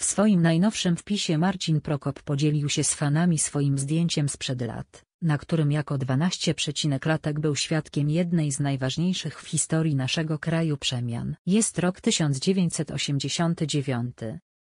W swoim najnowszym wpisie Marcin Prokop podzielił się z fanami swoim zdjęciem sprzed lat, na którym jako 12 latek był świadkiem jednej z najważniejszych w historii naszego kraju przemian. Jest rok 1989.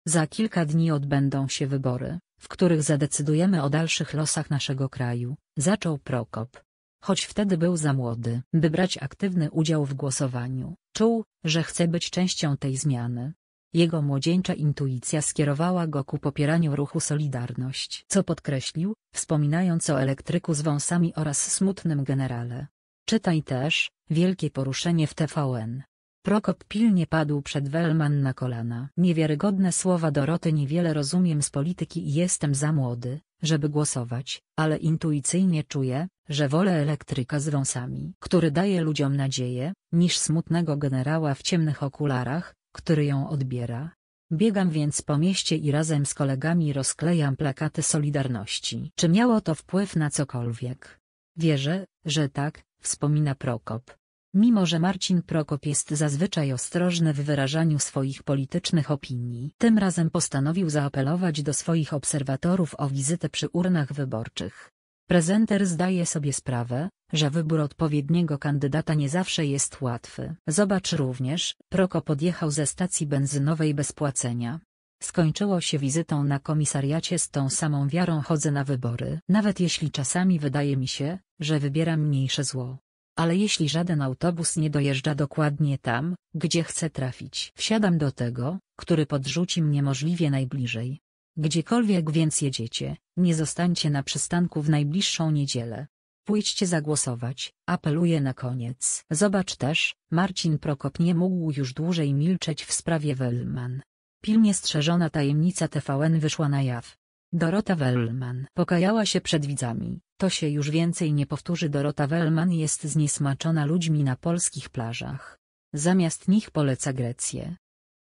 Za kilka dni odbędą się wybory, w których zadecydujemy o dalszych losach naszego kraju, zaczął Prokop. Choć wtedy był za młody, by brać aktywny udział w głosowaniu, czuł, że chce być częścią tej zmiany. Jego młodzieńcza intuicja skierowała go ku popieraniu ruchu Solidarność, co podkreślił, wspominając o elektryku z wąsami oraz smutnym generale. Czytaj też, wielkie poruszenie w TVN. Prokop pilnie padł przed Wellman na kolana. Niewiarygodne słowa Doroty niewiele rozumiem z polityki i jestem za młody, żeby głosować, ale intuicyjnie czuję, że wolę elektryka z wąsami, który daje ludziom nadzieję, niż smutnego generała w ciemnych okularach, który ją odbiera. Biegam więc po mieście i razem z kolegami rozklejam plakaty Solidarności. Czy miało to wpływ na cokolwiek? Wierzę, że tak, wspomina Prokop. Mimo, że Marcin Prokop jest zazwyczaj ostrożny w wyrażaniu swoich politycznych opinii, tym razem postanowił zaapelować do swoich obserwatorów o wizytę przy urnach wyborczych. Prezenter zdaje sobie sprawę, że wybór odpowiedniego kandydata nie zawsze jest łatwy. Zobacz również, Proko podjechał ze stacji benzynowej bez płacenia. Skończyło się wizytą na komisariacie z tą samą wiarą chodzę na wybory. Nawet jeśli czasami wydaje mi się, że wybieram mniejsze zło. Ale jeśli żaden autobus nie dojeżdża dokładnie tam, gdzie chcę trafić, wsiadam do tego, który podrzuci mnie możliwie najbliżej. Gdziekolwiek więc jedziecie, nie zostańcie na przystanku w najbliższą niedzielę. Pójdźcie zagłosować, apeluję na koniec. Zobacz też, Marcin Prokop nie mógł już dłużej milczeć w sprawie Wellman. Pilnie strzeżona tajemnica TVN wyszła na jaw. Dorota Wellman pokajała się przed widzami, to się już więcej nie powtórzy Dorota Wellman jest zniesmaczona ludźmi na polskich plażach. Zamiast nich poleca Grecję.